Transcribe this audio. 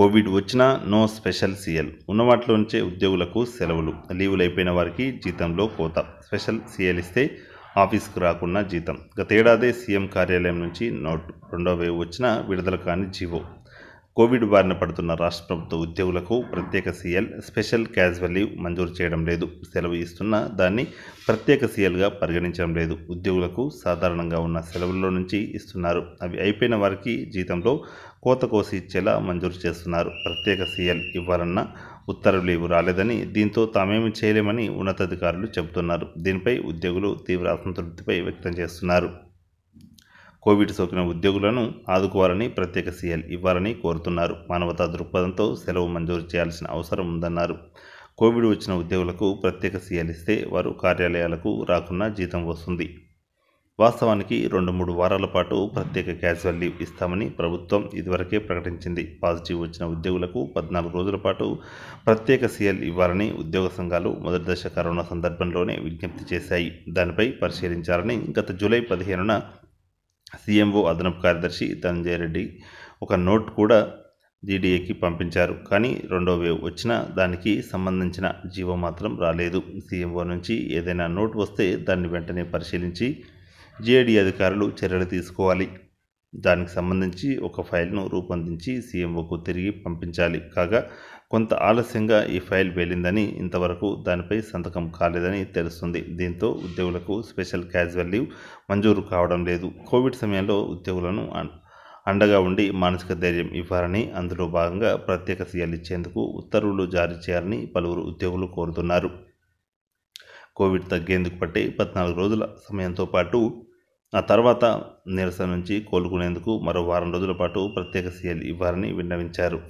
Covid వచ్చినా no special CL ఉన్న నుంచే ఉద్యోగులకు సెలవులు లీవులు అయిపోయిన వారికి జీతంలో కోత స్పెషల్ సీఎల్ ఇస్తే ఆఫీస్కు రాకుండా జీతం గతేడాదే సీఎం కార్యాలయం నుంచి నోట్ రెండో వేవ్ వచ్చిన విడుదల కాని జీవో కోవిడ్ బారిన పడుతున్న రాష్ట్ర ప్రభుత్వ ఉద్యోగులకు ప్రత్యేక సీఎల్ స్పెషల్ క్యాజువల్ లీవ్ మంజూరు చేయడం లేదు సెలవు ఇస్తున్న దాన్ని ప్రత్యేక సీఎల్గా పరిగణించడం లేదు ఉద్యోగులకు సాధారణంగా ఉన్న సెలవుల్లో నుంచి ఇస్తున్నారు అవి అయిపోయిన వారికి జీతంలో కోత కోసి ఇచ్చేలా మంజూరు చేస్తున్నారు ప్రత్యేక సీఎల్ ఇవ్వాలన్న ఉత్తర్వులు ఇవి రాలేదని దీంతో తామేమి చేయలేమని ఉన్నతాధికారులు చెబుతున్నారు దీనిపై ఉద్యోగులు తీవ్ర అసంతృప్తిపై వ్యక్తం చేస్తున్నారు కోవిడ్ సోకిన ఉద్యోగులను ఆదుకోవాలని ప్రత్యేక సీఎల్ ఇవ్వాలని కోరుతున్నారు మానవతా దృక్పథంతో సెలవు మంజూరు చేయాల్సిన అవసరం ఉందన్నారు కోవిడ్ వచ్చిన ఉద్యోగులకు ప్రత్యేక సీఎల్ ఇస్తే వారు కార్యాలయాలకు రాకున్నా జీతం వస్తుంది వాస్తవానికి రెండు మూడు వారాల పాటు ప్రత్యేక క్యాజువల్ లీవ్ ఇస్తామని ప్రభుత్వం ఇదివరకే ప్రకటించింది పాజిటివ్ వచ్చిన ఉద్యోగులకు పద్నాలుగు రోజుల పాటు ప్రత్యేక సీఎల్ ఇవ్వాలని ఉద్యోగ సంఘాలు మొదటి దశ కరోనా సందర్భంలోనే విజ్ఞప్తి చేశాయి దానిపై పరిశీలించాలని గత జూలై పదిహేనున సీఎంఓ అదనపు కార్యదర్శి ధనంజయ రెడ్డి ఒక నోట్ కూడా జీడీఏకి పంపించారు కానీ రెండో వేవ్ వచ్చినా దానికి సంబంధించిన జీవో మాత్రం రాలేదు సీఎంఓ నుంచి ఏదైనా నోట్ వస్తే దాన్ని వెంటనే పరిశీలించి జేడీ అధికారులు చర్యలు తీసుకోవాలి దానికి సంబంధించి ఒక ఫైల్ను రూపొందించి సీఎంఓకు తిరిగి పంపించాలి కాగా కొంత ఆలస్యంగా ఈ ఫైల్ వెళ్ళిందని ఇంతవరకు దానిపై సంతకం కాలేదని తెలుస్తుంది దీంతో ఉద్యోగులకు స్పెషల్ క్యాజువల్ లీవ్ మంజూరు కావడం లేదు కోవిడ్ సమయంలో ఉద్యోగులను అండగా ఉండి మానసిక ధైర్యం ఇవ్వాలని అందులో భాగంగా ప్రత్యేక సీఎల్ ఇచ్చేందుకు ఉత్తర్వులు జారీ చేయాలని పలువురు ఉద్యోగులు కోరుతున్నారు కోవిడ్ తగ్గేందుకు పట్టే పద్నాలుగు రోజుల సమయంతో పాటు ఆ తర్వాత నిరసన నుంచి కోలుకునేందుకు మరో వారం రోజుల పాటు ప్రత్యేక సీఎల్ ఇవ్వాలని విన్నవించారు